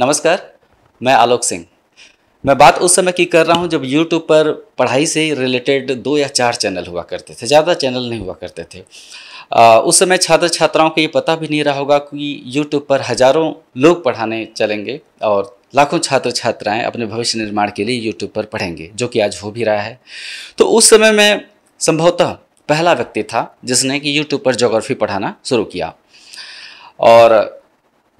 नमस्कार मैं आलोक सिंह मैं बात उस समय की कर रहा हूँ जब यूट्यूब पर पढ़ाई से रिलेटेड दो या चार चैनल हुआ करते थे ज़्यादा चैनल नहीं हुआ करते थे आ, उस समय छात्र छात्राओं को ये पता भी नहीं रहा होगा कि यूट्यूब पर हज़ारों लोग पढ़ाने चलेंगे और लाखों छात्र छात्राएं अपने भविष्य निर्माण के लिए यूट्यूब पर पढ़ेंगे जो कि आज हो भी रहा है तो उस समय मैं संभवतः पहला व्यक्ति था जिसने कि यूट्यूब पर जोग्राफी पढ़ाना शुरू किया और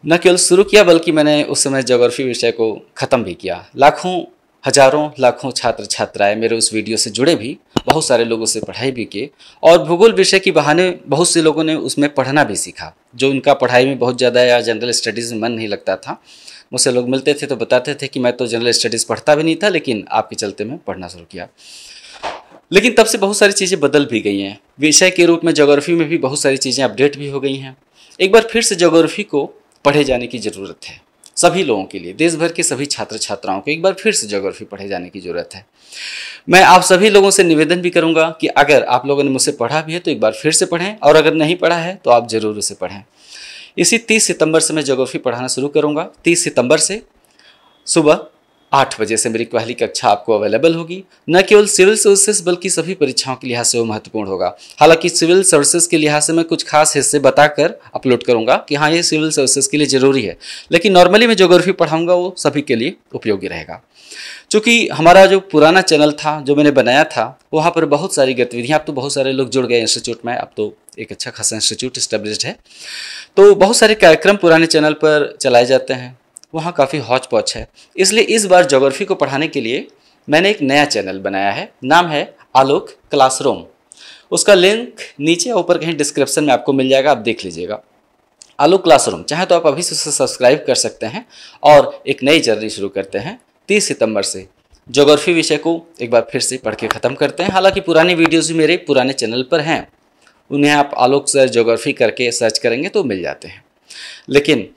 न केवल शुरू किया बल्कि मैंने उस समय जोग्राफी विषय को ख़त्म भी किया लाखों हजारों लाखों छात्र छात्राएं मेरे उस वीडियो से जुड़े भी बहुत सारे लोगों से पढ़ाई भी किए और भूगोल विषय की बहाने बहुत से लोगों ने उसमें पढ़ना भी सीखा जो उनका पढ़ाई में बहुत ज़्यादा या जनरल स्टडीज़ में मन नहीं लगता था मुझसे लोग मिलते थे तो बताते थे कि मैं तो जनरल स्टडीज़ पढ़ता भी नहीं था लेकिन आपके चलते मैं पढ़ना शुरू किया लेकिन तब से बहुत सारी चीज़ें बदल भी गई हैं विषय के रूप में जोग्राफी में भी बहुत सारी चीज़ें अपडेट भी हो गई हैं एक बार फिर से जोग्राफी को पढ़े जाने की ज़रूरत है सभी लोगों के लिए देश भर के सभी छात्र छात्राओं को एक बार फिर से ज्योग्राफी पढ़े जाने की ज़रूरत है मैं आप सभी लोगों से निवेदन भी करूंगा कि अगर आप लोगों ने मुझसे पढ़ा भी है तो एक बार फिर से पढ़ें और अगर नहीं पढ़ा है तो आप ज़रूर उसे पढ़ें इसी 30 सितंबर से मैं ज्योग्राफी पढ़ाना शुरू करूँगा तीस सितंबर से सुबह आठ बजे से मेरी पहली कक्षा आपको अवेलेबल होगी न केवल सिविल सर्विसेज बल्कि सभी परीक्षाओं के लिहाज से वो महत्वपूर्ण होगा हालांकि सिविल सर्विसेज के लिहाज से मैं कुछ खास हिस्से बताकर अपलोड करूंगा कि हाँ ये सिविल सर्विसेज के लिए ज़रूरी है लेकिन नॉर्मली मैं जोग्राफी पढ़ाऊंगा वो सभी के लिए उपयोगी रहेगा चूँकि हमारा जो पुराना चैनल था जो मैंने बनाया था वहाँ पर बहुत सारी गतिविधियाँ अब तो बहुत सारे लोग जुड़ गए इंस्टीट्यूट में अब तो एक अच्छा खासा इंस्टीट्यूट इस्टेब्लिश है तो बहुत सारे कार्यक्रम पुराने चैनल पर चलाए जाते हैं वहाँ काफ़ी हौच पौच है इसलिए इस बार जोग्राफ़ी को पढ़ाने के लिए मैंने एक नया चैनल बनाया है नाम है आलोक क्लासरूम उसका लिंक नीचे ऊपर कहीं डिस्क्रिप्शन में आपको मिल जाएगा आप देख लीजिएगा आलोक क्लासरूम चाहे तो आप अभी से उसे सब्सक्राइब कर सकते हैं और एक नई जर्नी शुरू करते हैं तीस सितंबर से जोग्राफ़ी विषय को एक बार फिर से पढ़ के ख़त्म करते हैं हालांकि पुरानी वीडियोज़ भी मेरे पुराने चैनल पर हैं उन्हें आप आलोक सर जोग्राफ़ी करके सर्च करेंगे तो मिल जाते हैं लेकिन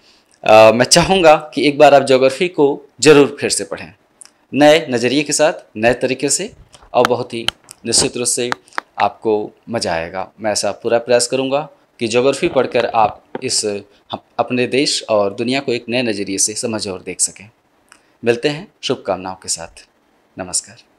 मैं चाहूँगा कि एक बार आप जोग्राफ़ी को ज़रूर फिर से पढ़ें नए नज़रिए के साथ नए तरीके से और बहुत ही निश्चित रूप से आपको मज़ा आएगा मैं ऐसा पूरा प्रयास करूँगा कि जोग्राफ़ी पढ़कर आप इस अपने देश और दुनिया को एक नए नज़रिए से समझ और देख सकें मिलते हैं शुभकामनाओं के साथ नमस्कार